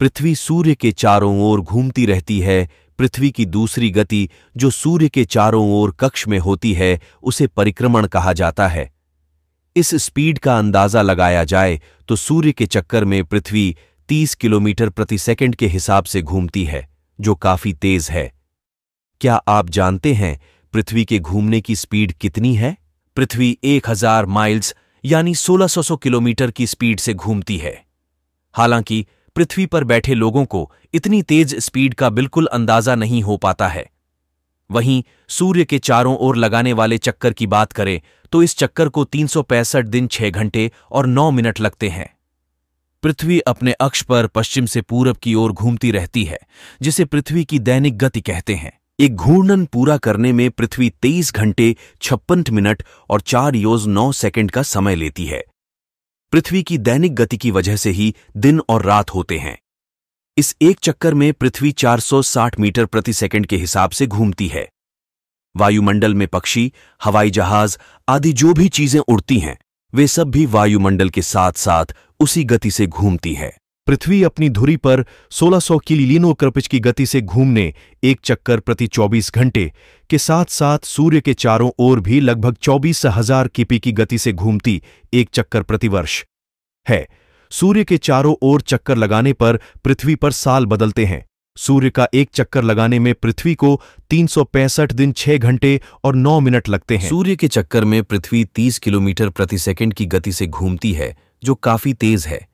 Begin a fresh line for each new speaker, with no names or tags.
पृथ्वी सूर्य के चारों ओर घूमती रहती है पृथ्वी की दूसरी गति जो सूर्य के चारों ओर कक्ष में होती है उसे परिक्रमण कहा जाता है इस स्पीड का अंदाजा लगाया जाए तो सूर्य के चक्कर में पृथ्वी 30 किलोमीटर प्रति सेकंड के हिसाब से घूमती है जो काफी तेज है क्या आप जानते हैं पृथ्वी के घूमने की स्पीड कितनी है पृथ्वी 1000 माइल्स यानी 1600 किलोमीटर की स्पीड से घूमती है हालांकि पृथ्वी पर बैठे लोगों को इतनी तेज स्पीड का बिल्कुल अंदाजा नहीं हो पाता है वहीं सूर्य के चारों ओर लगाने वाले चक्कर की बात करें तो इस चक्कर को तीन दिन छह घंटे और नौ मिनट लगते हैं पृथ्वी अपने अक्ष पर पश्चिम से पूरब की ओर घूमती रहती है जिसे पृथ्वी की दैनिक गति कहते हैं एक घूर्णन पूरा करने में पृथ्वी 23 घंटे छप्पन मिनट और चार योज 9 सेकंड का समय लेती है पृथ्वी की दैनिक गति की वजह से ही दिन और रात होते हैं इस एक चक्कर में पृथ्वी 460 मीटर प्रति सेकंड के हिसाब से घूमती है वायुमंडल में पक्षी हवाई जहाज आदि जो भी चीजें उड़ती हैं वे सब भी वायुमंडल के साथ साथ उसी गति से घूमती है पृथ्वी अपनी धुरी पर 1600 सौ किलीलिनो कृपिच की गति से घूमने एक चक्कर प्रति 24 घंटे के साथ साथ सूर्य के चारों ओर भी लगभग चौबीस हजार किपी की गति से घूमती एक चक्कर प्रतिवर्ष है सूर्य के चारों ओर चक्कर लगाने पर पृथ्वी पर साल बदलते हैं सूर्य का एक चक्कर लगाने में पृथ्वी को 365 दिन 6 घंटे और 9 मिनट लगते हैं सूर्य के चक्कर में पृथ्वी 30 किलोमीटर प्रति सेकंड की गति से घूमती है जो काफी तेज है